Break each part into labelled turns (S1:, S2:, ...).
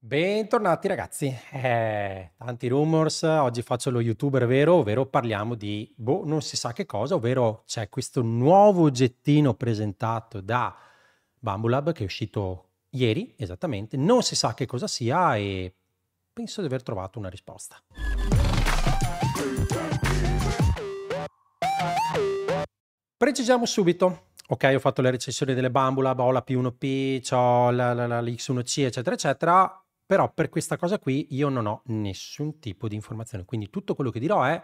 S1: Bentornati ragazzi, eh, tanti rumors, oggi faccio lo youtuber vero, ovvero parliamo di boh, non si sa che cosa, ovvero c'è questo nuovo oggettino presentato da Bambulab che è uscito ieri esattamente, non si sa che cosa sia e penso di aver trovato una risposta. Precisiamo subito, ok, ho fatto le recensioni delle bambula, ho la P1P, ho la, la, la, l'X1C, eccetera, eccetera. Però per questa cosa qui io non ho nessun tipo di informazione, quindi tutto quello che dirò è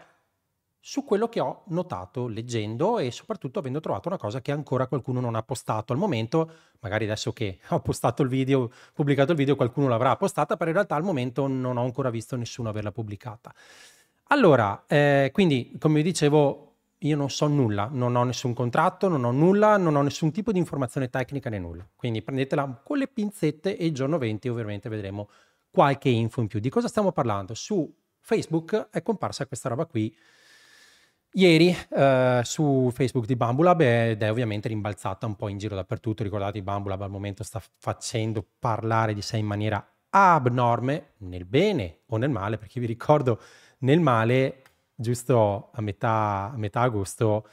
S1: su quello che ho notato leggendo e soprattutto avendo trovato una cosa che ancora qualcuno non ha postato al momento, magari adesso che ho postato il video, pubblicato il video qualcuno l'avrà postata, però in realtà al momento non ho ancora visto nessuno averla pubblicata. Allora, eh, quindi come vi dicevo, io non so nulla, non ho nessun contratto, non ho nulla, non ho nessun tipo di informazione tecnica né nulla. Quindi prendetela con le pinzette e il giorno 20 ovviamente vedremo qualche info in più. Di cosa stiamo parlando? Su Facebook è comparsa questa roba qui ieri eh, su Facebook di Bambulab ed è ovviamente rimbalzata un po' in giro dappertutto. Ricordate, Bambulab al momento sta facendo parlare di sé in maniera abnorme, nel bene o nel male, perché vi ricordo nel male giusto a metà, a metà agosto,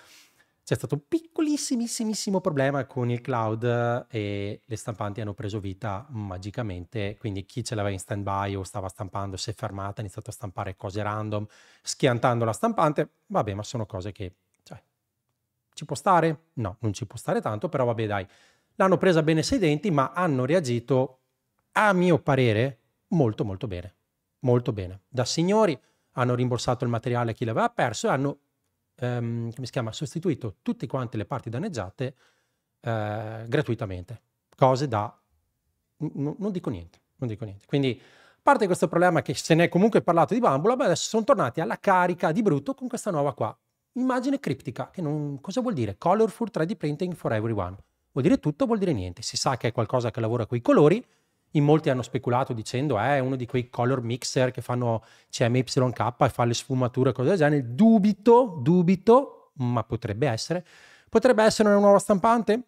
S1: c'è stato un piccolissimissimissimo problema con il cloud eh, e le stampanti hanno preso vita magicamente, quindi chi ce l'aveva in stand-by o stava stampando si è fermata, ha iniziato a stampare cose random, schiantando la stampante, vabbè, ma sono cose che cioè, ci può stare? No, non ci può stare tanto, però vabbè dai, l'hanno presa bene sei denti, ma hanno reagito, a mio parere, molto molto bene, molto bene. Da signori, hanno rimborsato il materiale a chi l'aveva perso e hanno ehm, come si chiama, sostituito tutte quante le parti danneggiate eh, gratuitamente. Cose da... N- non dico niente, non dico niente. Quindi parte questo problema che se ne è comunque parlato di bambola, ma adesso sono tornati alla carica di brutto con questa nuova qua. Immagine criptica, che non, cosa vuol dire? Colorful 3D Printing for Everyone. Vuol dire tutto, vuol dire niente. Si sa che è qualcosa che lavora con i colori, in molti hanno speculato dicendo eh, è uno di quei color mixer che fanno CMYK e fa le sfumature e cose del genere. Dubito, dubito, ma potrebbe essere. Potrebbe essere una nuova stampante?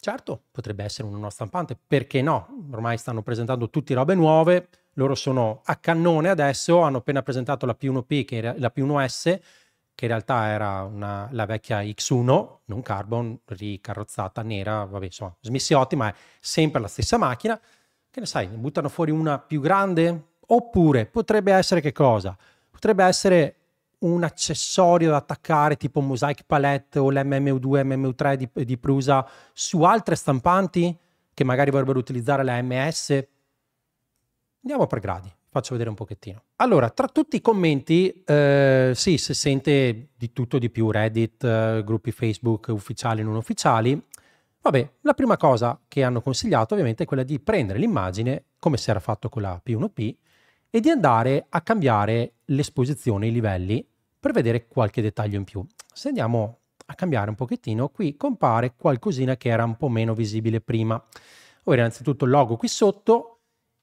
S1: Certo, potrebbe essere una nuova stampante, perché no? Ormai stanno presentando tutte robe nuove, loro sono a cannone adesso, hanno appena presentato la P1P, che era la P1S, che in realtà era una, la vecchia X1, non carbon, ricarrozzata nera, vabbè, insomma, smissiotti, ma è sempre la stessa macchina che ne sai, ne buttano fuori una più grande? Oppure potrebbe essere che cosa? Potrebbe essere un accessorio da attaccare tipo Mosaic Palette o l'MMU2, MMU3 di, di Prusa su altre stampanti che magari vorrebbero utilizzare la MS? Andiamo per gradi faccio vedere un pochettino. Allora, tra tutti i commenti, eh, sì, si sente di tutto di più, Reddit, eh, gruppi Facebook ufficiali e non ufficiali, Vabbè, la prima cosa che hanno consigliato ovviamente è quella di prendere l'immagine, come si era fatto con la P1P, e di andare a cambiare l'esposizione, i livelli, per vedere qualche dettaglio in più. Se andiamo a cambiare un pochettino, qui compare qualcosina che era un po' meno visibile prima. Ora innanzitutto il logo qui sotto,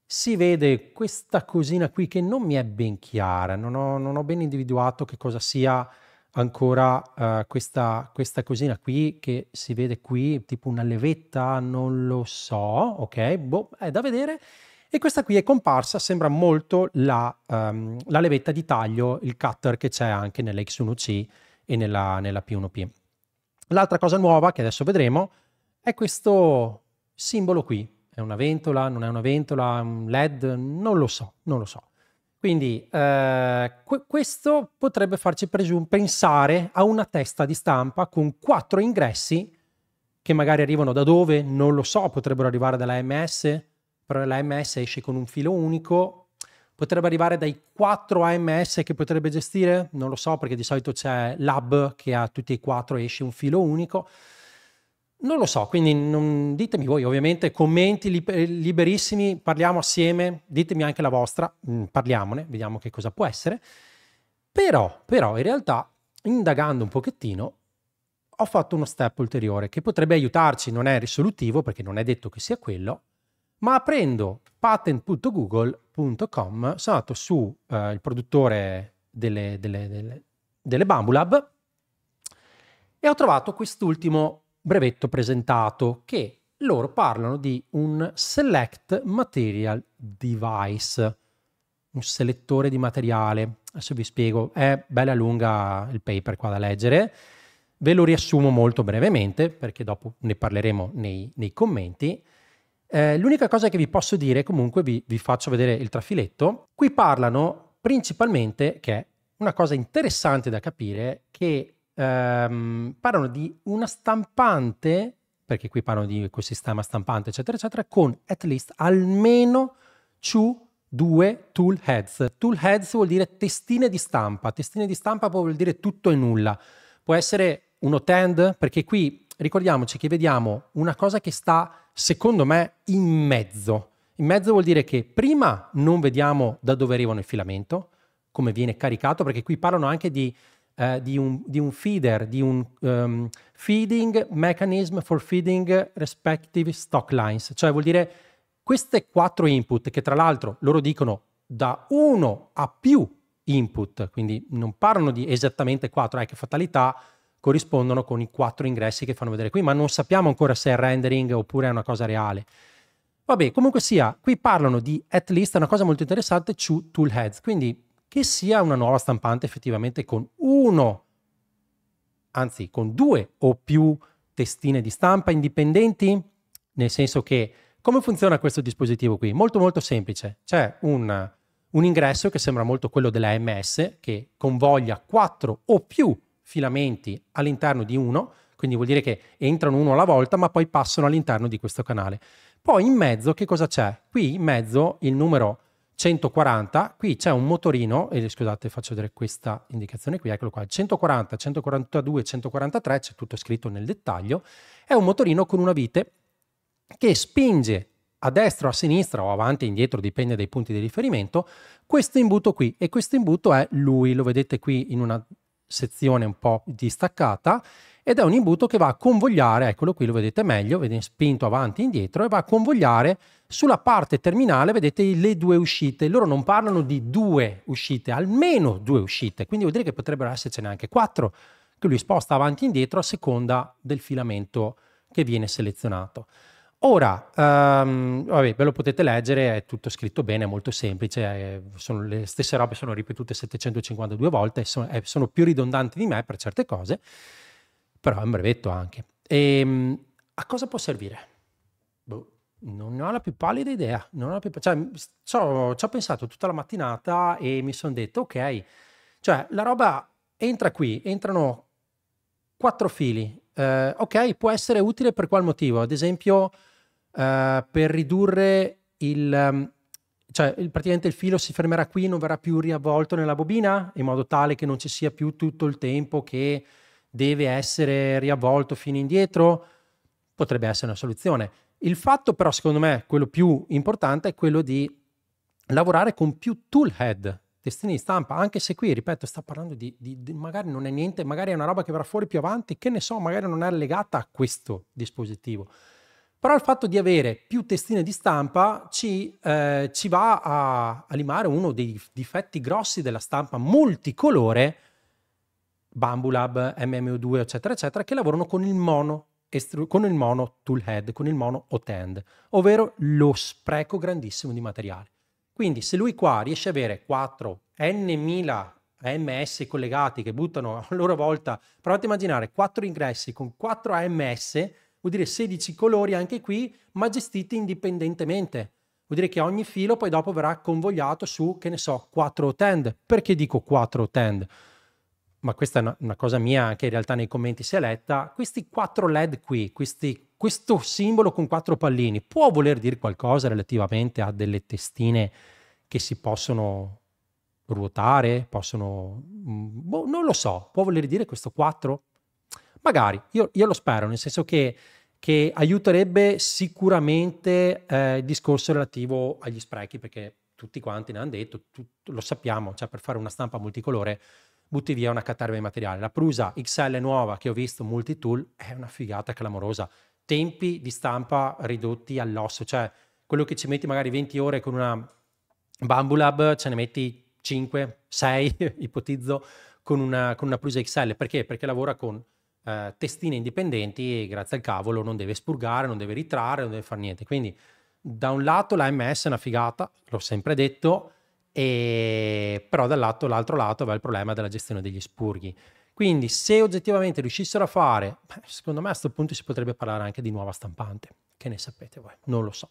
S1: si vede questa cosina qui che non mi è ben chiara, non ho, non ho ben individuato che cosa sia ancora uh, questa, questa cosina qui che si vede qui, tipo una levetta, non lo so, ok, boh, è da vedere. E questa qui è comparsa, sembra molto la, um, la levetta di taglio, il cutter che c'è anche nella X1C e nella, nella P1P. L'altra cosa nuova che adesso vedremo è questo simbolo qui. È una ventola, non è una ventola, un LED, non lo so, non lo so. Quindi eh, que- questo potrebbe farci presum- pensare a una testa di stampa con quattro ingressi che magari arrivano da dove, non lo so, potrebbero arrivare dalla MS, però la MS esce con un filo unico, potrebbe arrivare dai quattro AMS che potrebbe gestire, non lo so perché di solito c'è l'hub che ha tutti e quattro e esce un filo unico. Non lo so, quindi non, ditemi voi ovviamente, commenti eh, liberissimi, parliamo assieme, ditemi anche la vostra, mm, parliamone, vediamo che cosa può essere. Però, però in realtà, indagando un pochettino, ho fatto uno step ulteriore che potrebbe aiutarci, non è risolutivo perché non è detto che sia quello, ma aprendo patent.google.com sono andato su eh, il produttore delle, delle, delle, delle Bambulab e ho trovato quest'ultimo brevetto presentato che loro parlano di un select material device, un selettore di materiale. Adesso vi spiego, è bella lunga il paper qua da leggere, ve lo riassumo molto brevemente perché dopo ne parleremo nei, nei commenti. Eh, l'unica cosa che vi posso dire, comunque vi, vi faccio vedere il trafiletto, qui parlano principalmente che è una cosa interessante da capire che ehm, parlano di una stampante, perché qui parlano di quel sistema stampante, eccetera, eccetera, con at least almeno su due tool heads. Tool heads vuol dire testine di stampa, testine di stampa può vuol dire tutto e nulla. Può essere uno tend, perché qui ricordiamoci che vediamo una cosa che sta, secondo me, in mezzo. In mezzo vuol dire che prima non vediamo da dove arrivano il filamento, come viene caricato, perché qui parlano anche di eh, di, un, di, un, feeder, di un um, feeding mechanism for feeding respective stock lines. Cioè vuol dire queste quattro input che tra l'altro loro dicono da uno a più input, quindi non parlano di esattamente quattro, eh, che fatalità, corrispondono con i quattro ingressi che fanno vedere qui, ma non sappiamo ancora se è rendering oppure è una cosa reale. Vabbè, comunque sia, qui parlano di at least, una cosa molto interessante, su tool heads, quindi che sia una nuova stampante effettivamente con uno, anzi con due o più testine di stampa indipendenti, nel senso che come funziona questo dispositivo qui? Molto molto semplice, c'è un, un ingresso che sembra molto quello della MS che convoglia quattro o più filamenti all'interno di uno, quindi vuol dire che entrano uno alla volta ma poi passano all'interno di questo canale. Poi in mezzo che cosa c'è? Qui in mezzo il numero 140, qui c'è un motorino, e scusate faccio vedere questa indicazione qui, eccolo qua, 140, 142, 143, c'è tutto scritto nel dettaglio, è un motorino con una vite che spinge a destra o a sinistra o avanti e indietro, dipende dai punti di riferimento, questo imbuto qui e questo imbuto è lui, lo vedete qui in una sezione un po' distaccata ed è un imbuto che va a convogliare, eccolo qui lo vedete meglio, viene spinto avanti e indietro e va a convogliare sulla parte terminale, vedete le due uscite, loro non parlano di due uscite, almeno due uscite, quindi vuol dire che potrebbero essercene anche quattro che lui sposta avanti e indietro a seconda del filamento che viene selezionato. Ora, um, vabbè, ve lo potete leggere, è tutto scritto bene, è molto semplice, è, sono, le stesse robe sono ripetute 752 volte, sono, è, sono più ridondanti di me per certe cose, però è un brevetto anche. E, ehm, a cosa può servire? Boh, non ho la più pallida idea. Non ho più, cioè, ci ho, ci ho pensato tutta la mattinata e mi sono detto, ok, cioè la roba entra qui, entrano quattro fili. Eh, ok, può essere utile per qual motivo? Ad esempio, eh, per ridurre il... Ehm, cioè, praticamente il filo si fermerà qui, non verrà più riavvolto nella bobina, in modo tale che non ci sia più tutto il tempo che deve essere riavvolto fino indietro, potrebbe essere una soluzione. Il fatto però, secondo me, quello più importante è quello di lavorare con più toolhead, testini di stampa, anche se qui, ripeto, sta parlando di, di, di, magari non è niente, magari è una roba che verrà fuori più avanti, che ne so, magari non è legata a questo dispositivo. Però il fatto di avere più testine di stampa ci, eh, ci va a, a limare uno dei difetti grossi della stampa multicolore, Bambulab, MMO2, eccetera, eccetera, che lavorano con il mono con il mono tool head, con il mono hot-end, ovvero lo spreco grandissimo di materiale. Quindi se lui qua riesce ad avere 4 n AMS collegati che buttano a loro volta, provate a immaginare 4 ingressi con 4 AMS, vuol dire 16 colori anche qui, ma gestiti indipendentemente. Vuol dire che ogni filo poi dopo verrà convogliato su, che ne so, 4 hot-end. Perché dico 4 hot-end? ma questa è una, una, cosa mia che in realtà nei commenti si è letta, questi quattro LED qui, questi, questo simbolo con quattro pallini, può voler dire qualcosa relativamente a delle testine che si possono ruotare, possono... Mm, boh, non lo so, può voler dire questo 4? Magari, io, io lo spero, nel senso che, che aiuterebbe sicuramente eh, il discorso relativo agli sprechi, perché tutti quanti ne hanno detto, tutto, lo sappiamo, cioè per fare una stampa multicolore butti via una caterva di materiale. La Prusa XL nuova che ho visto, multi-tool, è una figata clamorosa. Tempi di stampa ridotti all'osso, cioè quello che ci metti magari 20 ore con una Bambulab ce ne metti 5, 6, ipotizzo, con una, con una Prusa XL. Perché? Perché lavora con eh, testine indipendenti e grazie al cavolo non deve spurgare, non deve ritrarre, non deve fare niente. Quindi da un lato la MS è una figata, l'ho sempre detto, e, però dall'altro lato va il problema della gestione degli spurghi. Quindi se oggettivamente riuscissero a fare, secondo me a questo punto si potrebbe parlare anche di nuova stampante, che ne sapete voi, non lo so.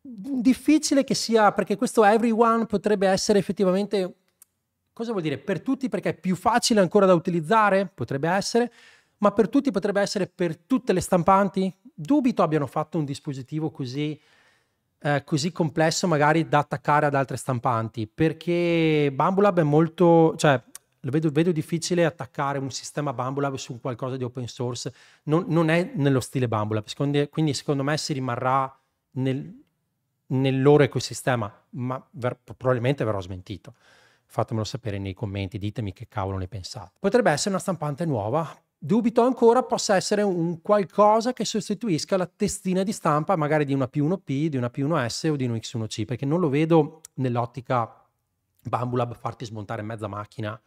S1: Difficile che sia, perché questo everyone potrebbe essere effettivamente, cosa vuol dire? Per tutti perché è più facile ancora da utilizzare, potrebbe essere, ma per tutti potrebbe essere per tutte le stampanti? Dubito abbiano fatto un dispositivo così eh, così complesso magari da attaccare ad altre stampanti, perché Bambulab è molto, cioè lo vedo, vedo difficile attaccare un sistema Bambulab su qualcosa di open source, non, non è nello stile Bambulab, secondo, quindi secondo me si rimarrà nel, nel loro ecosistema, ma ver, probabilmente verrò smentito. Fatemelo sapere nei commenti, ditemi che cavolo ne pensate. Potrebbe essere una stampante nuova, dubito ancora possa essere un qualcosa che sostituisca la testina di stampa magari di una P1P, di una P1S o di un X1C, perché non lo vedo nell'ottica Bambulab farti smontare mezza macchina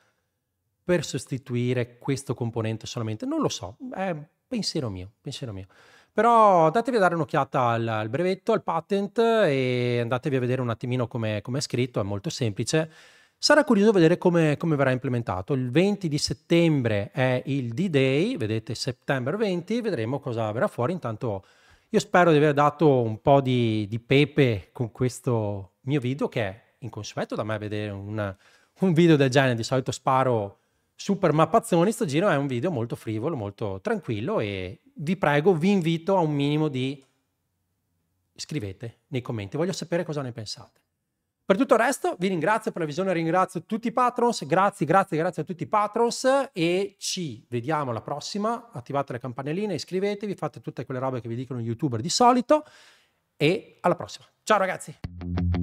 S1: per sostituire questo componente solamente. Non lo so, è pensiero mio, pensiero mio. Però datevi a dare un'occhiata al, al brevetto, al patent e andatevi a vedere un attimino come è scritto, è molto semplice Sarà curioso vedere come, come, verrà implementato. Il 20 di settembre è il D-Day, vedete settembre 20, vedremo cosa verrà fuori. Intanto io spero di aver dato un po' di, di pepe con questo mio video, che è inconsueto da me vedere una, un video del genere. Di solito sparo super mappazzoni, sto giro è un video molto frivolo, molto tranquillo e vi prego, vi invito a un minimo di... Scrivete nei commenti, voglio sapere cosa ne pensate. Per tutto il resto vi ringrazio per la visione, ringrazio tutti i patrons, grazie, grazie, grazie a tutti i patrons e ci vediamo alla prossima, attivate le campanelline, iscrivetevi, fate tutte quelle robe che vi dicono youtuber di solito e alla prossima. Ciao ragazzi!